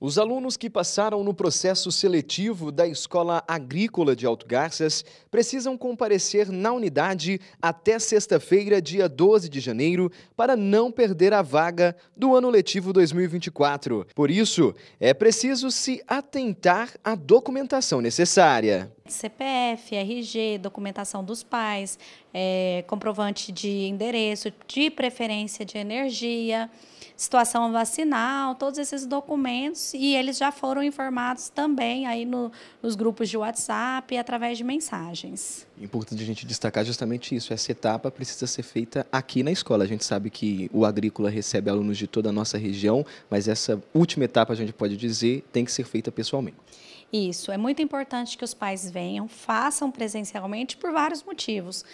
Os alunos que passaram no processo seletivo da Escola Agrícola de Alto Garças precisam comparecer na unidade até sexta-feira, dia 12 de janeiro, para não perder a vaga do ano letivo 2024. Por isso, é preciso se atentar à documentação necessária. CPF, RG, documentação dos pais, é, comprovante de endereço, de preferência de energia, situação vacinal, todos esses documentos e eles já foram informados também aí no, nos grupos de WhatsApp e através de mensagens. É importante a gente destacar justamente isso, essa etapa precisa ser feita aqui na escola. A gente sabe que o agrícola recebe alunos de toda a nossa região, mas essa última etapa a gente pode dizer tem que ser feita pessoalmente. Isso, é muito importante que os pais venham, façam presencialmente por vários motivos.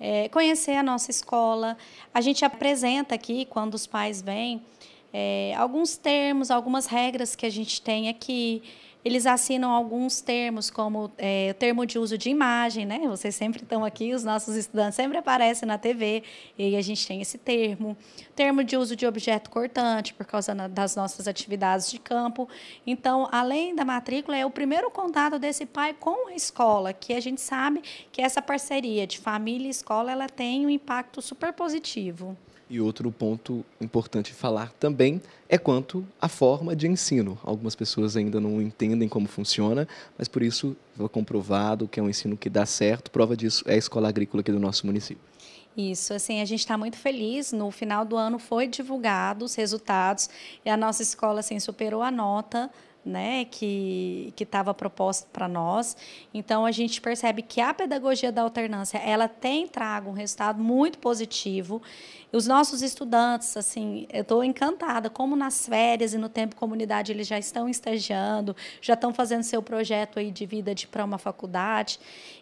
É, conhecer a nossa escola, a gente apresenta aqui quando os pais vêm é, alguns termos, algumas regras que a gente tem aqui. Eles assinam alguns termos, como é, termo de uso de imagem, né? Vocês sempre estão aqui, os nossos estudantes sempre aparecem na TV, e a gente tem esse termo. Termo de uso de objeto cortante, por causa das nossas atividades de campo. Então, além da matrícula, é o primeiro contato desse pai com a escola, que a gente sabe que essa parceria de família e escola ela tem um impacto super positivo. E outro ponto importante falar também é quanto à forma de ensino. Algumas pessoas ainda não entendem entendem como funciona, mas por isso foi comprovado que é um ensino que dá certo. Prova disso é a escola agrícola aqui do nosso município. Isso, assim, a gente está muito feliz. No final do ano foi divulgado os resultados e a nossa escola assim, superou a nota né, que estava proposta para nós. Então, a gente percebe que a pedagogia da alternância, ela tem trago um resultado muito positivo. Os nossos estudantes, assim, eu estou encantada, como nas férias e no tempo comunidade eles já estão estagiando, já estão fazendo seu projeto aí de vida de para uma faculdade.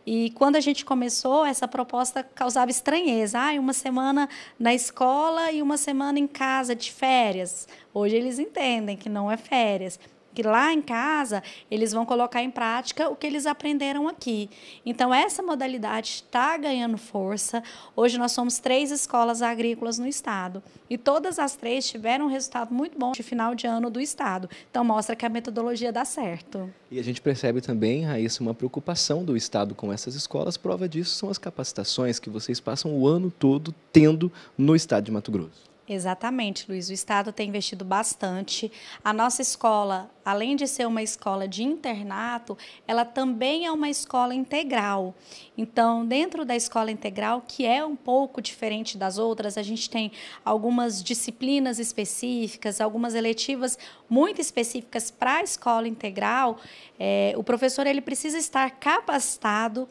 E quando a gente começou, essa proposta causava estranheza. Ah, uma semana na escola e uma semana em casa de férias. Hoje eles entendem que não é férias que lá em casa eles vão colocar em prática o que eles aprenderam aqui. Então, essa modalidade está ganhando força. Hoje nós somos três escolas agrícolas no estado e todas as três tiveram um resultado muito bom de final de ano do estado. Então, mostra que a metodologia dá certo. E a gente percebe também, Raíssa, uma preocupação do estado com essas escolas. Prova disso são as capacitações que vocês passam o ano todo tendo no estado de Mato Grosso. Exatamente, Luiz. O Estado tem investido bastante. A nossa escola, além de ser uma escola de internato, ela também é uma escola integral. Então, dentro da escola integral, que é um pouco diferente das outras, a gente tem algumas disciplinas específicas, algumas eletivas muito específicas para a escola integral. É, o professor ele precisa estar capacitado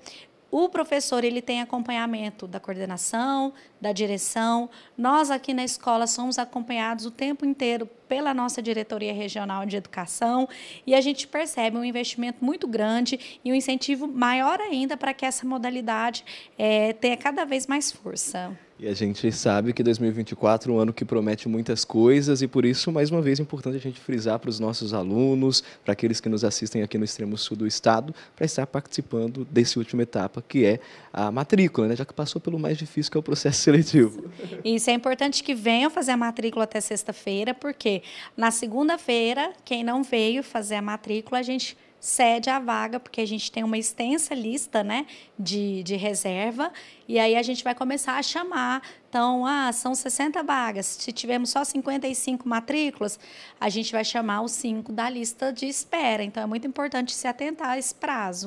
o professor ele tem acompanhamento da coordenação, da direção. Nós aqui na escola somos acompanhados o tempo inteiro pela nossa diretoria regional de educação e a gente percebe um investimento muito grande e um incentivo maior ainda para que essa modalidade é, tenha cada vez mais força. E a gente sabe que 2024 é um ano que promete muitas coisas e por isso, mais uma vez, é importante a gente frisar para os nossos alunos, para aqueles que nos assistem aqui no extremo sul do estado, para estar participando desse última etapa, que é a matrícula, né? já que passou pelo mais difícil, que é o processo seletivo. Isso, isso é importante que venham fazer a matrícula até sexta-feira, porque na segunda-feira, quem não veio fazer a matrícula, a gente cede a vaga, porque a gente tem uma extensa lista né, de, de reserva, e aí a gente vai começar a chamar. Então, ah, são 60 vagas. Se tivermos só 55 matrículas, a gente vai chamar os 5 da lista de espera. Então, é muito importante se atentar a esse prazo.